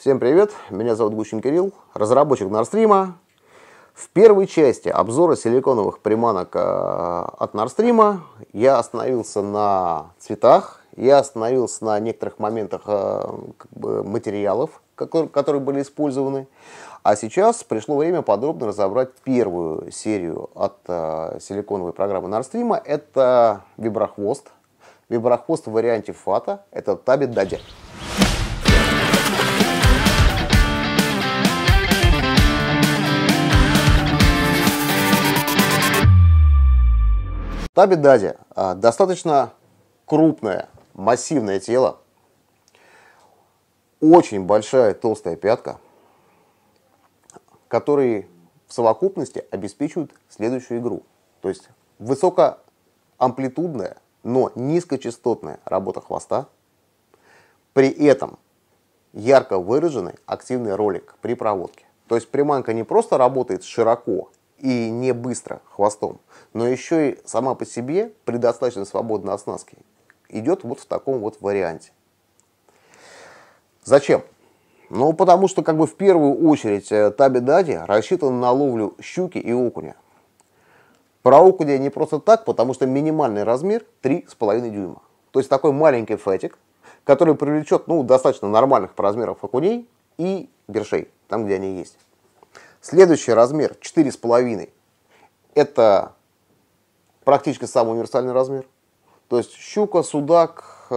Всем привет, меня зовут Гущин Кирилл, разработчик Нарстрима. В первой части обзора силиконовых приманок э, от Нарстрима я остановился на цветах, я остановился на некоторых моментах э, как бы, материалов, которые были использованы. А сейчас пришло время подробно разобрать первую серию от э, силиконовой программы Нарстрима. Это виброхвост. Виброхвост в варианте фата. Это Таби Дади. Табидази а, – достаточно крупное, массивное тело, очень большая толстая пятка, которые в совокупности обеспечивают следующую игру. То есть высокоамплитудная, но низкочастотная работа хвоста, при этом ярко выраженный активный ролик при проводке. То есть приманка не просто работает широко и не быстро хвостом, но еще и сама по себе при достаточно свободной оснастке идет вот в таком вот варианте. Зачем? Ну, потому что как бы в первую очередь э, таби-дади рассчитан на ловлю щуки и окуня. Про окуня не просто так, потому что минимальный размер 3,5 дюйма. То есть такой маленький фетик, который привлечет ну, достаточно нормальных по размерам окуней и бершей, там, где они есть. Следующий размер 4,5. Это практически самый универсальный размер. То есть щука, судак, э,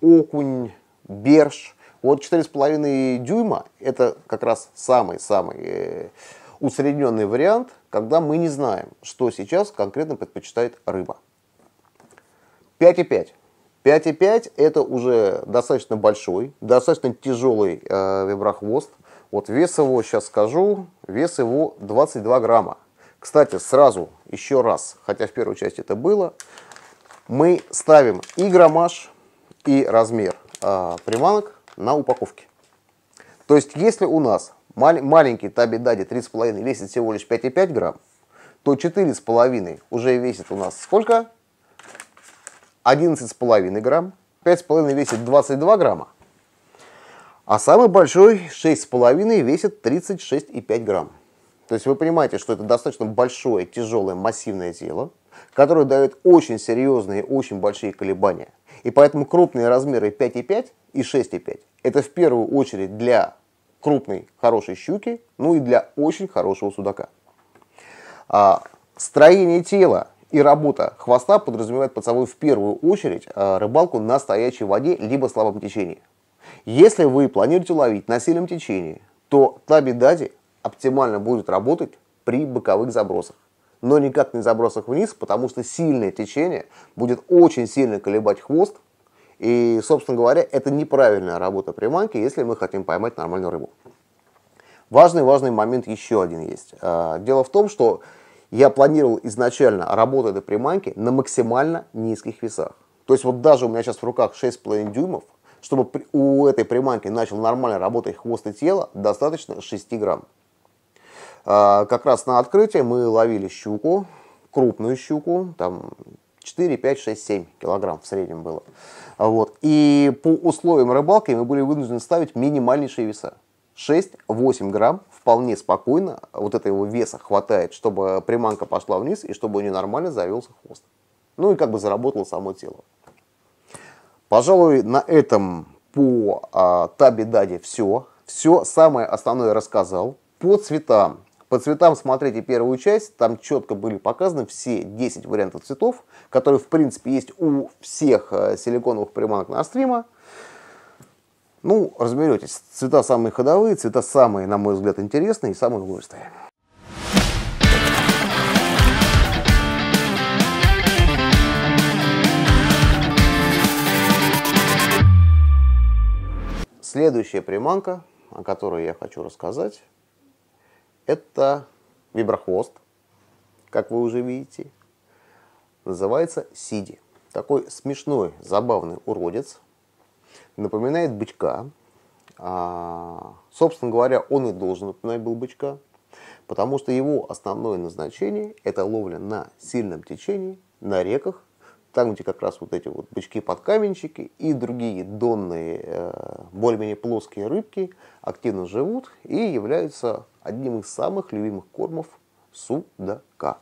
окунь, берж. Вот 4,5 дюйма это как раз самый-самый э, усредненный вариант, когда мы не знаем, что сейчас конкретно предпочитает рыба. 5,5. 5,5 это уже достаточно большой, достаточно тяжелый э, виброхвост. Вот вес его, сейчас скажу, вес его 22 грамма. Кстати, сразу, еще раз, хотя в первой части это было, мы ставим и граммаж, и размер э, приманок на упаковке. То есть, если у нас мал маленький Таби Дади 3,5 весит всего лишь 5,5 грамм, то 4,5 уже весит у нас сколько? 11,5 грамм. 5,5 весит 22 грамма. А самый большой 6,5 весит 36,5 грамм. То есть вы понимаете, что это достаточно большое, тяжелое, массивное тело, которое дает очень серьезные, очень большие колебания. И поэтому крупные размеры 5,5 и 6,5 это в первую очередь для крупной хорошей щуки, ну и для очень хорошего судака. А, строение тела и работа хвоста подразумевает под собой в первую очередь а, рыбалку на стоячей воде либо слабом течении. Если вы планируете ловить на сильном течении, то табидади оптимально будет работать при боковых забросах. Но никак не забросах вниз, потому что сильное течение будет очень сильно колебать хвост. И, собственно говоря, это неправильная работа приманки, если мы хотим поймать нормальную рыбу. Важный-важный момент еще один есть. А, дело в том, что я планировал изначально работу этой приманки на максимально низких весах. То есть вот даже у меня сейчас в руках 6,5 дюймов, чтобы у этой приманки начал нормально работать хвост и тело, достаточно 6 грамм. А, как раз на открытие мы ловили щуку, крупную щуку, там 4, 5, 6, 7 килограмм в среднем было. Вот. И по условиям рыбалки мы были вынуждены ставить минимальнейшие веса. 6-8 грамм вполне спокойно, вот этого веса хватает, чтобы приманка пошла вниз и чтобы у нее нормально завелся хвост. Ну и как бы заработало само тело. Пожалуй, на этом по а, Таби Дади все. Все самое основное рассказал. По цветам. По цветам смотрите первую часть, там четко были показаны все 10 вариантов цветов, которые в принципе есть у всех э, силиконовых приманок на стрима. Ну, разберетесь, цвета самые ходовые, цвета самые, на мой взгляд, интересные и самые лористые. Следующая приманка, о которой я хочу рассказать, это виброхвост, как вы уже видите. Называется Сиди. Такой смешной, забавный уродец. Напоминает бычка. А, собственно говоря, он и должен напоминать был бычка. Потому что его основное назначение – это ловля на сильном течении, на реках там, где как раз вот эти вот бычки-подкаменщики и другие донные, э, более-менее плоские рыбки активно живут и являются одним из самых любимых кормов судака.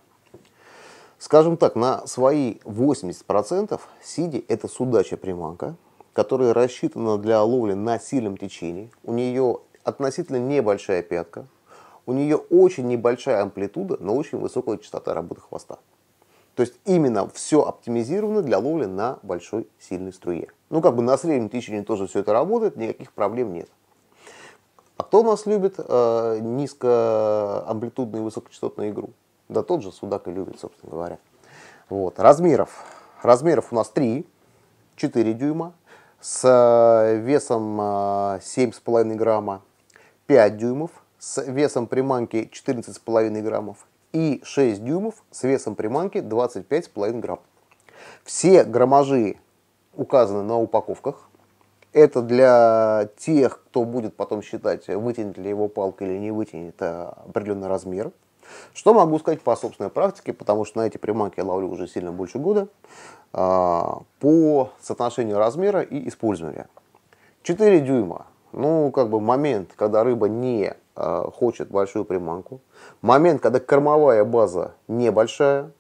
Скажем так, на свои 80% сиди – это судачья приманка, которая рассчитана для ловли на сильном течении. У нее относительно небольшая пятка, у нее очень небольшая амплитуда, но очень высокая частота работы хвоста. То есть именно все оптимизировано для ловли на большой сильной струе. Ну как бы на среднем течении тоже все это работает, никаких проблем нет. А кто у нас любит э, низкоамплитудную и высокочастотную игру? Да тот же судак и любит, собственно говоря. Вот. Размеров. Размеров у нас 3, 4 дюйма, с э, весом 7,5 э, грамма, 5 дюймов, с весом приманки 14,5 граммов и 6 дюймов с весом приманки 25,5 грамм. Все граммажи указаны на упаковках. Это для тех, кто будет потом считать, вытянет ли его палка или не вытянет а, определенный размер. Что могу сказать по собственной практике, потому что на эти приманки я ловлю уже сильно больше года, а, по соотношению размера и использования. 4 дюйма, ну, как бы момент, когда рыба не а, хочет большую приманку. Момент, когда кормовая база небольшая.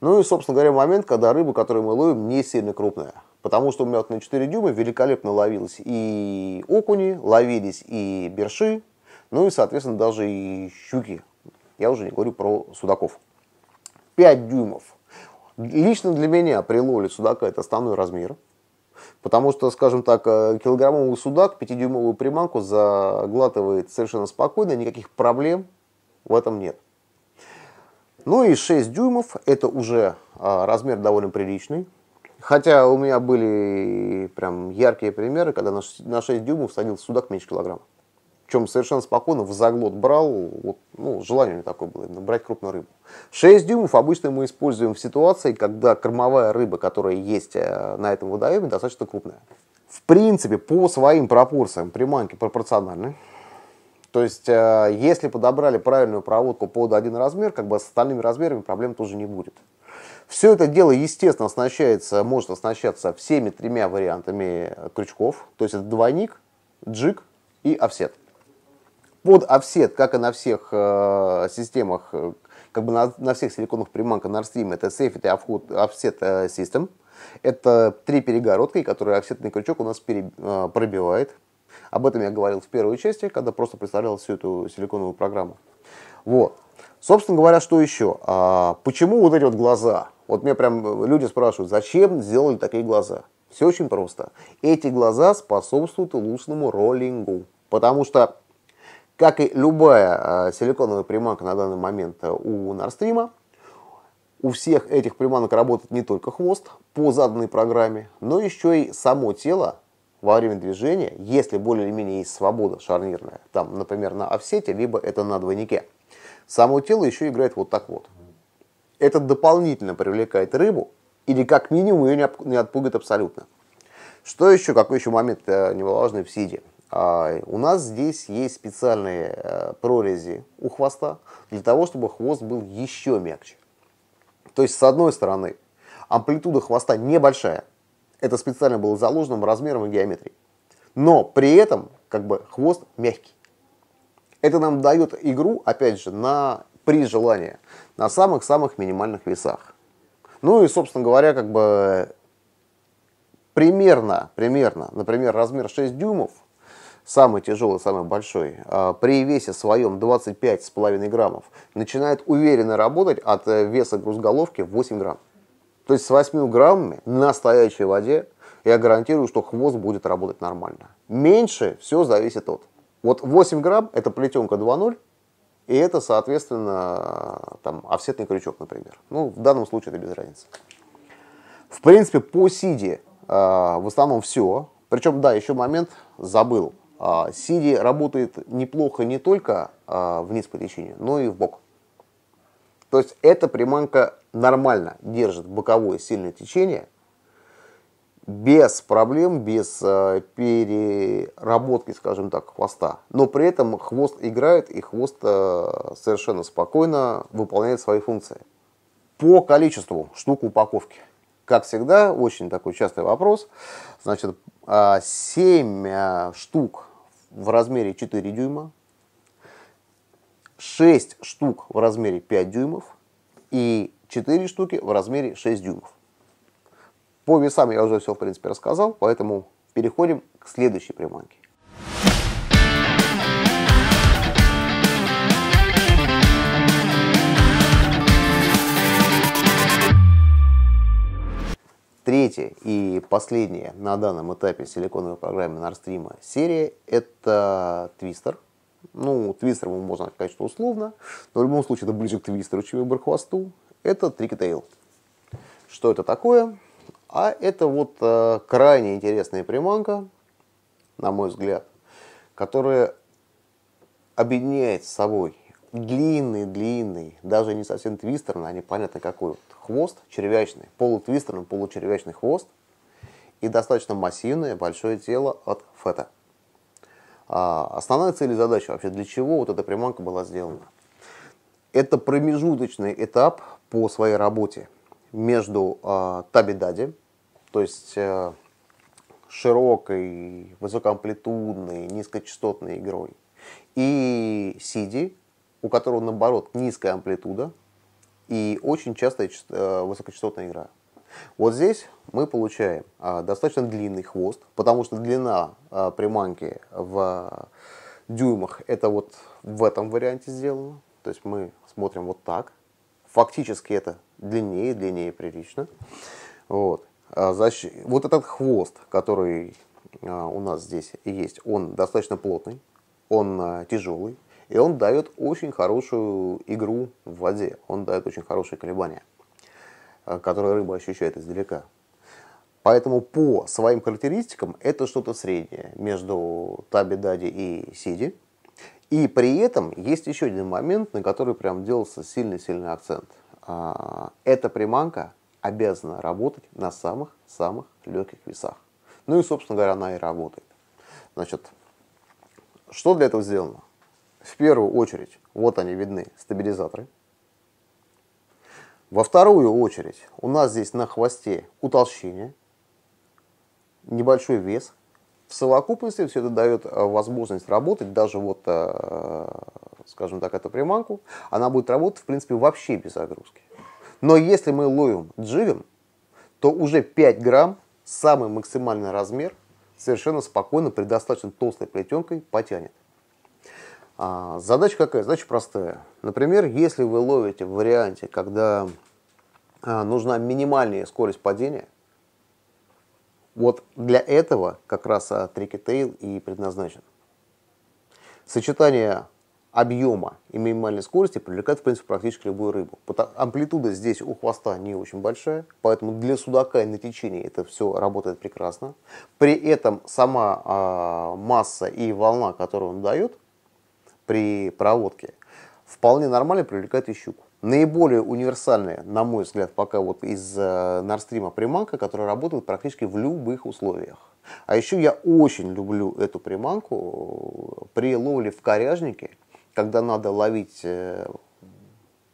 Ну и, собственно говоря, момент, когда рыба, которую мы ловим, не сильно крупная. Потому что у меня вот на 4 дюйма великолепно ловились и окуни, ловились и берши, ну и, соответственно, даже и щуки. Я уже не говорю про судаков. 5 дюймов. Лично для меня при ловле судака это основной размер – Потому что, скажем так, э, килограммовый судак, пятидюймовую приманку заглатывает совершенно спокойно, никаких проблем в этом нет. Ну и 6 дюймов, это уже а, размер довольно приличный. Хотя у меня были прям яркие примеры, когда на 6 дюймов садил судак меньше килограмма. Чем совершенно спокойно в заглот брал, вот, ну, желание у меня такое было, именно брать крупную рыбу. 6 дюймов обычно мы используем в ситуации, когда кормовая рыба, которая есть э, на этом водоеме, достаточно крупная. В принципе, по своим пропорциям приманки пропорциональны. То есть, э, если подобрали правильную проводку под один размер, как бы с остальными размерами проблем тоже не будет. Все это дело, естественно, оснащается, может оснащаться всеми тремя вариантами крючков. То есть, это двойник, джиг и офсет под офсет, как и на всех э, системах, э, как бы на, на всех силиконовых приманках на Stream, это Safety Offset System. Это три перегородки, которые офсетный крючок у нас пере, э, пробивает. Об этом я говорил в первой части, когда просто представлял всю эту силиконовую программу. Вот. Собственно говоря, что еще? А, почему вот эти вот глаза? Вот мне прям э, люди спрашивают, зачем сделали такие глаза? Все очень просто. Эти глаза способствуют улучшенному роллингу. Потому что как и любая а, силиконовая приманка на данный момент а, у Нарстрима, у всех этих приманок работает не только хвост по заданной программе, но еще и само тело во время движения, если более или менее есть свобода шарнирная, там, например, на офсете, либо это на двойнике. Само тело еще играет вот так вот. Это дополнительно привлекает рыбу, или как минимум ее не отпугает абсолютно. Что еще, какой еще момент э, немаловажный в сиде? А, у нас здесь есть специальные э, прорези у хвоста для того, чтобы хвост был еще мягче. То есть, с одной стороны, амплитуда хвоста небольшая. Это специально было заложенным размером и геометрией. Но при этом, как бы, хвост мягкий. Это нам дает игру, опять же, на, при желании, на самых-самых минимальных весах. Ну и, собственно говоря, как бы примерно, примерно, например, размер 6 дюймов – самый тяжелый, самый большой, а, при весе своем 25,5 граммов начинает уверенно работать от э, веса грузголовки 8 грамм. То есть с 8 граммами на настоящей воде я гарантирую, что хвост будет работать нормально. Меньше все зависит от. Вот 8 грамм это плетенка 2.0, и это, соответственно, там, офсетный крючок, например. Ну, в данном случае это без разницы. В принципе, по сиде э, а, в основном все. Причем, да, еще момент забыл. А, Сиди работает неплохо не только а, вниз по течению, но и в бок. То есть эта приманка нормально держит боковое сильное течение, без проблем, без а, переработки, скажем так, хвоста. Но при этом хвост играет, и хвост совершенно спокойно выполняет свои функции. По количеству штук упаковки как всегда, очень такой частый вопрос. Значит, 7 а, а, штук в размере 4 дюйма, 6 штук в размере 5 дюймов и 4 штуки в размере 6 дюймов. По весам я уже все, в принципе, рассказал, поэтому переходим к следующей приманке. третье и последнее на данном этапе силиконовой программы Nordstream серия – это твистер. Ну, твистер мы можно сказать, что условно, но в любом случае это ближе к твистеру, чем к выборхвосту. Это трикетейл. Что это такое? А это вот э, крайне интересная приманка, на мой взгляд, которая объединяет с собой длинный, длинный, даже не совсем твистерный, а непонятно какой хвост, червячный, полутвистерный, получервячный хвост и достаточно массивное большое тело от фета. А основная цель и задача вообще, для чего вот эта приманка была сделана? Это промежуточный этап по своей работе между э, а, дади, то есть э, широкой, высокоамплитудной, низкочастотной игрой, и сиди, у которого, наоборот, низкая амплитуда и очень частая э, высокочастотная игра. Вот здесь мы получаем а, достаточно длинный хвост, потому что длина а, приманки в дюймах это вот в этом варианте сделано. То есть мы смотрим вот так. Фактически это длиннее, длиннее прилично. Вот. А, Значит, вот этот хвост, который у нас здесь есть, он достаточно плотный, он тяжелый, и он дает очень хорошую игру в воде, он дает очень хорошие колебания, э, которые рыба ощущает издалека. Поэтому по своим характеристикам это что-то среднее между Таби Дади и Сиди. И при этом есть еще один момент, на который прям делался сильный-сильный акцент. А, эта приманка обязана работать на самых-самых легких весах. Ну и, собственно говоря, она и работает. Значит, что для этого сделано? В первую очередь, вот они видны, стабилизаторы. Во вторую очередь, у нас здесь на хвосте утолщение, небольшой вес. В совокупности все это дает э, возможность работать, даже вот, э, скажем так, эту приманку, она будет работать, в принципе, вообще без загрузки. Но если мы ловим джигом, то уже 5 грамм, самый максимальный размер, совершенно спокойно при достаточно толстой плетенкой потянет. А, задача какая? Задача простая. Например, если вы ловите в варианте, когда а, нужна минимальная скорость падения, вот для этого как раз а, трикетейл и предназначен. Сочетание объема и минимальной скорости привлекает, в принципе, практически любую рыбу. Амплитуда здесь у хвоста не очень большая, поэтому для судака и на течении это все работает прекрасно. При этом сама э, масса и волна, которую он дает, при проводке, вполне нормально привлекает и щуку. Наиболее универсальная, на мой взгляд, пока вот из Нарстрима э, приманка, которая работает практически в любых условиях. А еще я очень люблю эту приманку э, при ловле в коряжнике, когда надо ловить э,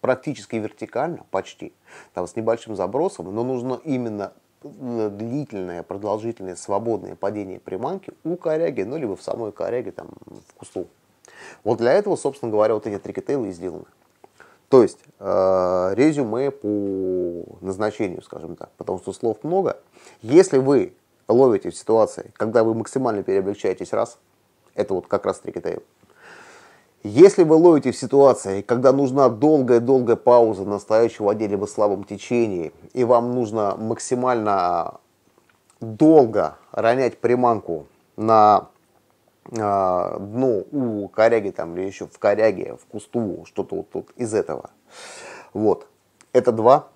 практически вертикально, почти, там с небольшим забросом, но нужно именно длительное, продолжительное, свободное падение приманки у коряги, ну, либо в самой коряге, там, в кусту. Вот для этого, собственно говоря, вот эти три и сделаны. То есть э, резюме по назначению, скажем так, потому что слов много. Если вы ловите в ситуации, когда вы максимально переоблегчаетесь раз, это вот как раз трикетейл. Если вы ловите в ситуации, когда нужна долгая-долгая пауза настоящего в отдельно слабом течении, и вам нужно максимально долго ронять приманку на а, дно у коряги там или еще в коряге, в кусту, что-то вот тут из этого. Вот. Это два.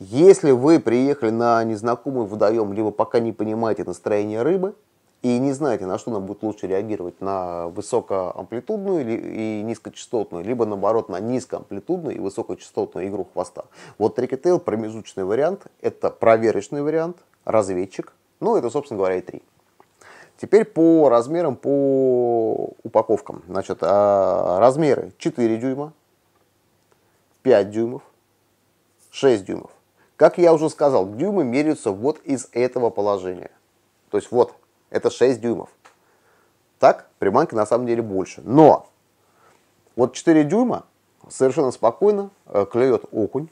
Если вы приехали на незнакомый водоем, либо пока не понимаете настроение рыбы, и не знаете, на что она будет лучше реагировать, на высокоамплитудную и низкочастотную, либо наоборот на низкоамплитудную и высокочастотную игру хвоста. Вот трикетейл, промежуточный вариант, это проверочный вариант, разведчик, ну это, собственно говоря, и три. Теперь по размерам, по упаковкам. Значит, а, размеры 4 дюйма, 5 дюймов, 6 дюймов. Как я уже сказал, дюймы меряются вот из этого положения. То есть вот, это 6 дюймов. Так, приманки на самом деле больше. Но вот 4 дюйма совершенно спокойно э, клюет окунь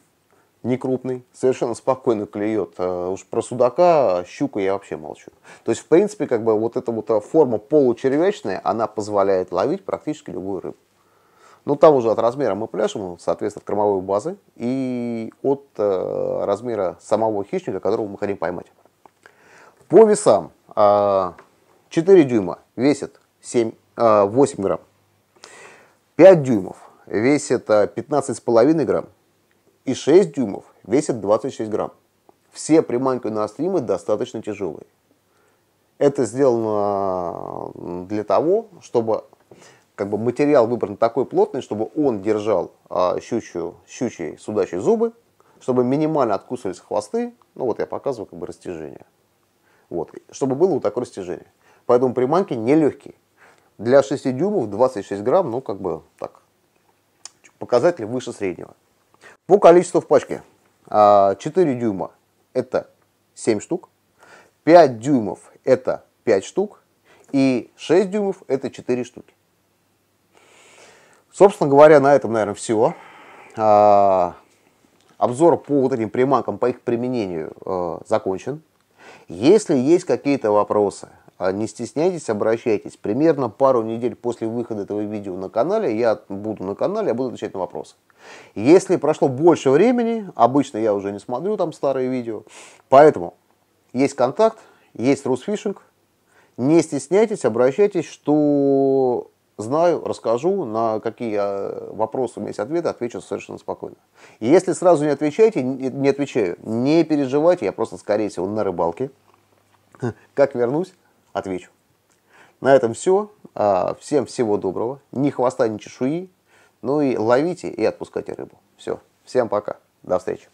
не крупный, совершенно спокойно клюет. Э, уж про судака, щуку я вообще молчу. То есть, в принципе, как бы вот эта вот э, форма получервячная, она позволяет ловить практически любую рыбу. Но ну, там уже от размера мы пляшем, соответственно, от кормовой базы и от э, размера самого хищника, которого мы хотим поймать. По весам э, 4 дюйма весит 7, э, 8 грамм, 5 дюймов весит 15,5 э, грамм, и 6 дюймов весит 26 грамм. Все приманки на стримы достаточно тяжелые. Это сделано для того, чтобы как бы материал выбран такой плотный, чтобы он держал а, щучью, щучьей судачьи зубы, чтобы минимально откусывались хвосты. Ну вот я показываю как бы растяжение. Вот, чтобы было вот такое растяжение. Поэтому приманки нелегкие. Для 6 дюймов 26 грамм, ну как бы так, показатель выше среднего. По количеству в пачке. 4 а, дюйма это 7 штук, 5 дюймов это 5 штук и 6 дюймов это 4 штуки. Собственно говоря, на этом, наверное, все. А, обзор по вот этим приманкам, по их применению э, закончен. Если есть какие-то вопросы, а не стесняйтесь, обращайтесь. Примерно пару недель после выхода этого видео на канале, я буду на канале, я буду отвечать на вопросы. Если прошло больше времени, обычно я уже не смотрю там старые видео, поэтому есть контакт, есть Русфишинг, не стесняйтесь, обращайтесь, что знаю, расскажу, на какие а, вопросы у меня есть ответы, отвечу совершенно спокойно. И если сразу не отвечаете, не отвечаю, не переживайте, я просто, скорее всего, на рыбалке. Как вернусь, отвечу. На этом все. А, всем всего доброго. Ни хвоста, ни чешуи. Ну и ловите и отпускайте рыбу. Все. Всем пока. До встречи.